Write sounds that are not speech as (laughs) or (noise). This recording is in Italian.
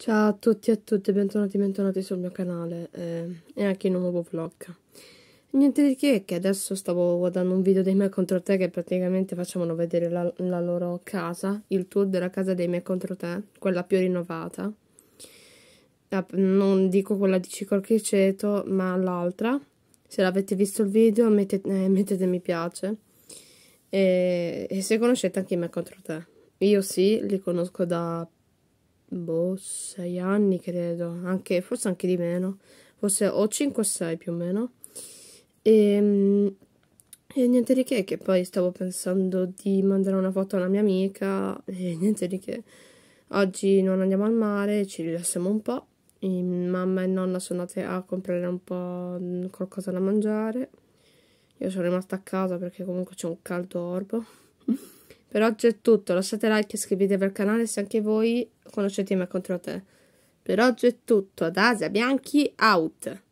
Ciao a tutti e a tutte, bentornati bentornati sul mio canale eh, e anche in un nuovo vlog. Niente di che, che adesso stavo guardando un video dei me contro te che praticamente facevano vedere la, la loro casa, il tour della casa dei me contro te, quella più rinnovata. Non dico quella di Cicol Criceto, ma l'altra. Se l'avete visto il video mettete, eh, mettete mi piace. E, e, se conoscete anche i miei contro te. Io sì, li conosco da boh, sei anni credo, anche, forse anche di meno, forse ho 5 o 6 più o meno. E, ehm, e, niente di che, che poi stavo pensando di mandare una foto a una mia amica e (laughs) niente di che. Oggi non andiamo al mare, ci rilassiamo un po'. E mamma e nonna sono andate a comprare un po' mm, qualcosa da mangiare. Io sono rimasta a casa perché comunque c'è un caldo orbo. Per oggi è tutto, lasciate like e iscrivetevi al canale se anche voi conoscete me contro te. Per oggi è tutto, ad Asia Bianchi out!